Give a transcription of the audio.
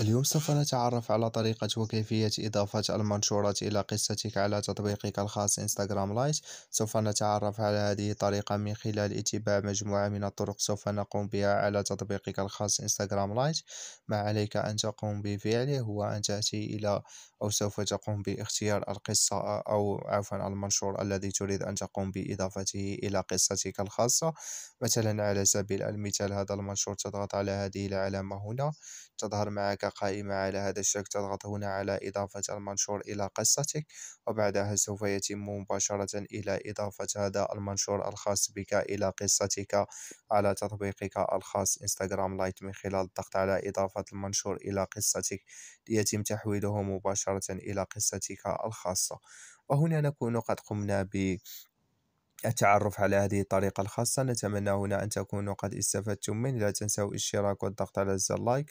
اليوم سوف نتعرف على طريقة وكيفية إضافة المنشورات إلى قصتك على تطبيقك الخاص إنستغرام لايت سوف نتعرف على هذه الطريقة من خلال اتباع مجموعة من الطرق سوف نقوم بها على تطبيقك الخاص إنستغرام لايت ما عليك أن تقوم بفعله هو أن تأتي إلى أو سوف تقوم باختيار القصة أو عفوا المنشور الذي تريد أن تقوم بإضافته إلى قصتك الخاصة مثلا على سبيل المثال هذا المنشور تضغط على هذه العلامة هنا تظهر مع معك قائمة على هذا الشكل تضغط هنا على إضافة المنشور إلى قصتك وبعدها سوف يتم مباشرة إلى إضافة هذا المنشور الخاص بك إلى قصتك على تطبيقك الخاص انستغرام لايت من خلال الضغط على إضافة المنشور إلى قصتك ليتم تحويله مباشرة إلى قصتك الخاصة وهنا نكون قد قمنا ب التعرف على هذه الطريقة الخاصة نتمنى هنا أن تكونوا قد استفدتم من لا تنسوا الاشتراك والضغط على زر لايك